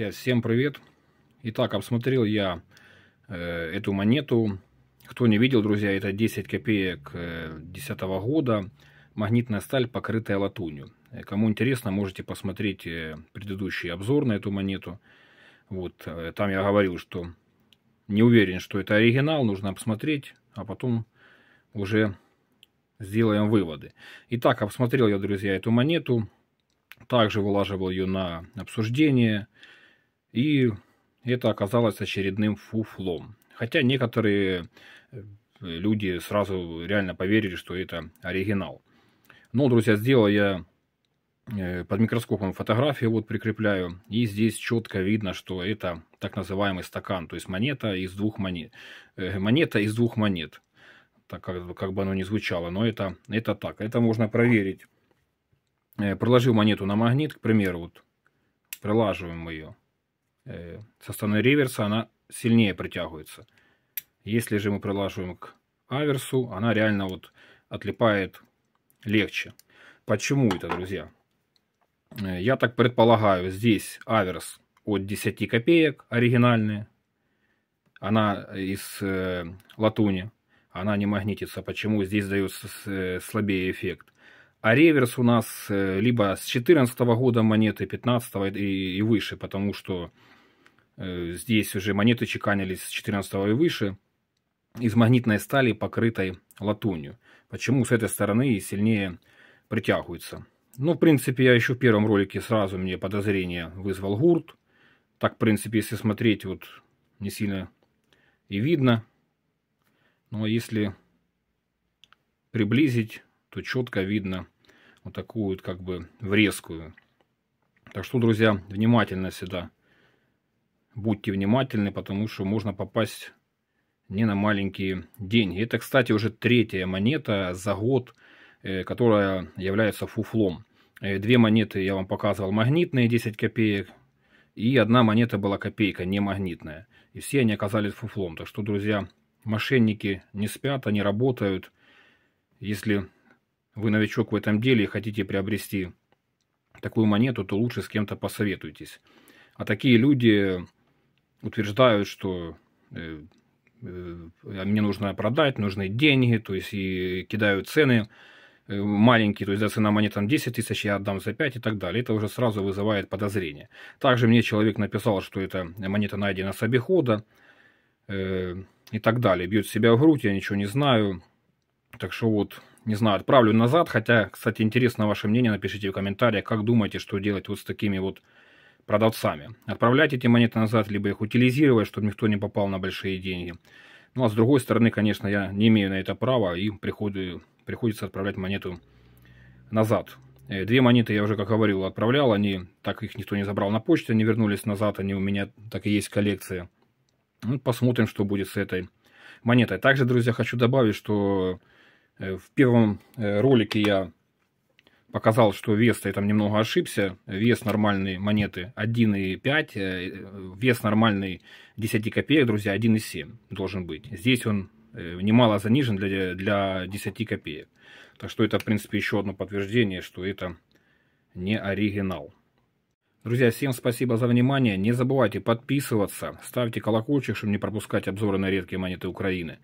Друзья, всем привет! Итак, обсмотрел я э, эту монету. Кто не видел, друзья, это 10 копеек 2010 э, -го года. Магнитная сталь, покрытая латунью. Э, кому интересно, можете посмотреть э, предыдущий обзор на эту монету. Вот, э, там я говорил, что не уверен, что это оригинал, нужно посмотреть, а потом уже сделаем выводы. Итак, обсмотрел я, друзья, эту монету. Также вылаживал ее на обсуждение. И это оказалось очередным фуфлом. Хотя некоторые э, люди сразу реально поверили, что это оригинал. Ну, друзья, сделал я э, под микроскопом фотографию, вот прикрепляю. И здесь четко видно, что это так называемый стакан. То есть монета из двух монет. Э, монета из двух монет. Так как, как бы оно ни звучало. Но это, это так. Это можно проверить. Проложил монету на магнит, к примеру. Вот, прилаживаем ее со стороны реверса она сильнее притягивается. Если же мы прилаживаем к аверсу, она реально вот отлипает легче. Почему это, друзья? Э, я так предполагаю, здесь аверс от 10 копеек оригинальный, Она из э, латуни. Она не магнитится. Почему здесь дается э, слабее эффект? А реверс у нас э, либо с 14 года монеты, 15 и, и выше. Потому что Э, здесь уже монеты чеканились с 14 и выше из магнитной стали, покрытой латунью. Почему с этой стороны сильнее притягиваются. Ну, в принципе, я еще в первом ролике сразу мне подозрение вызвал гурт. Так, в принципе, если смотреть, вот не сильно и видно. но ну, а если приблизить, то четко видно вот такую вот как бы врезкую. Так что, друзья, внимательно сюда будьте внимательны, потому что можно попасть не на маленькие деньги. Это, кстати, уже третья монета за год, э, которая является фуфлом. Э, две монеты я вам показывал магнитные 10 копеек, и одна монета была копейка, не магнитная. И все они оказались фуфлом. Так что, друзья, мошенники не спят, они работают. Если вы новичок в этом деле и хотите приобрести такую монету, то лучше с кем-то посоветуйтесь. А такие люди утверждают, что э, э, а мне нужно продать, нужны деньги, то есть и кидают цены э, маленькие, то есть да, цена монет там 10 тысяч, я отдам за 5 и так далее. Это уже сразу вызывает подозрение. Также мне человек написал, что эта монета найдена с обихода э, и так далее. Бьет себя в грудь, я ничего не знаю. Так что вот, не знаю, отправлю назад. Хотя, кстати, интересно ваше мнение, напишите в комментариях, как думаете, что делать вот с такими вот продавцами. Отправлять эти монеты назад, либо их утилизировать, чтобы никто не попал на большие деньги. Ну а с другой стороны, конечно, я не имею на это права и приходу приходится отправлять монету назад. Э, две монеты я уже, как говорил, отправлял, они, так их никто не забрал на почте, они вернулись назад, они у меня так и есть коллекция. Ну, посмотрим, что будет с этой монетой. Также, друзья, хочу добавить, что э, в первом э, ролике я показал, что вес я там немного ошибся. Вес нормальной монеты 1,5, э, вес нормальный 10 копеек, друзья, 1,7 должен быть. Здесь он э, немало занижен для, для 10 копеек. Так что это, в принципе, еще одно подтверждение, что это не оригинал. Друзья, всем спасибо за внимание. Не забывайте подписываться, ставьте колокольчик, чтобы не пропускать обзоры на редкие монеты Украины.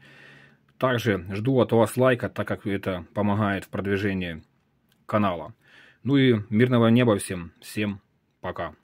Также жду от вас лайка, так как это помогает в продвижении канала. Ну и мирного неба всем. Всем пока.